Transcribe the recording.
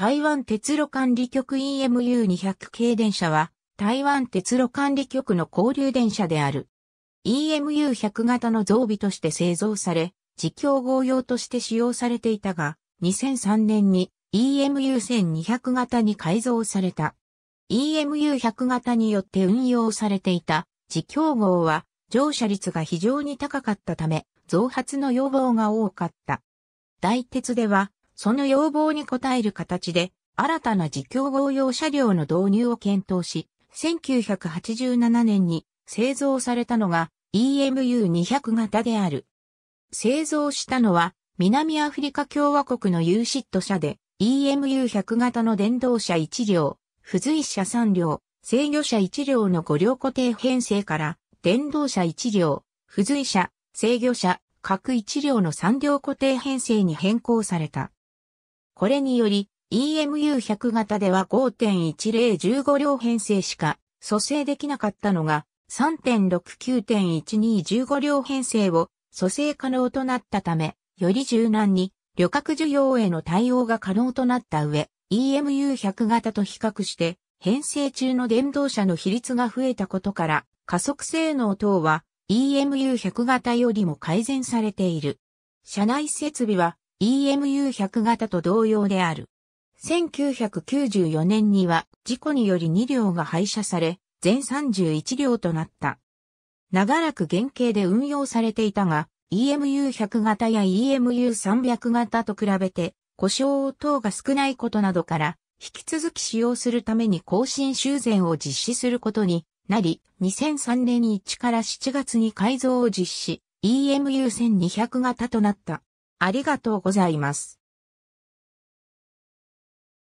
台湾鉄路管理局 EMU200 系電車は、台湾鉄路管理局の交流電車である。EMU100 型の増備として製造され、自供合用として使用されていたが、2003年に EMU1200 型に改造された。EMU100 型によって運用されていた自供号は乗車率が非常に高かったため、増発の要望が多かった。大鉄ではその要望に応える形で、新たな自供合用車両の導入を検討し、1987年に製造されたのが EMU200 型である。製造したのは南アフリカ共和国のユーシット社で EMU100 型の電動車1両、付随車3両、制御車1両の5両固定編成から電動車1両、付随車、制御車、各1両の3両固定編成に変更された。これにより、EMU100 型では5.1015両編成しか蘇生できなかったのが、3.69.1215両編成を蘇生可能となったため、より柔軟に旅客需要への対応が可能となった上、EMU100 型と比較して、編成中の電動車の比率が増えたことから、加速性能等は EMU100 型よりも改善されている。車内設備は EMU100 型と同様である。1994年には事故により2両が廃車され、全31両となった。長らく原型で運用されていたが、EMU100 型や EMU300 型と比べて故障等が少ないことなどから、引き続き使用するために更新修繕を実施することになり、2003年1から7月に改造を実施、EMU1200 型となった。ありがとうございます。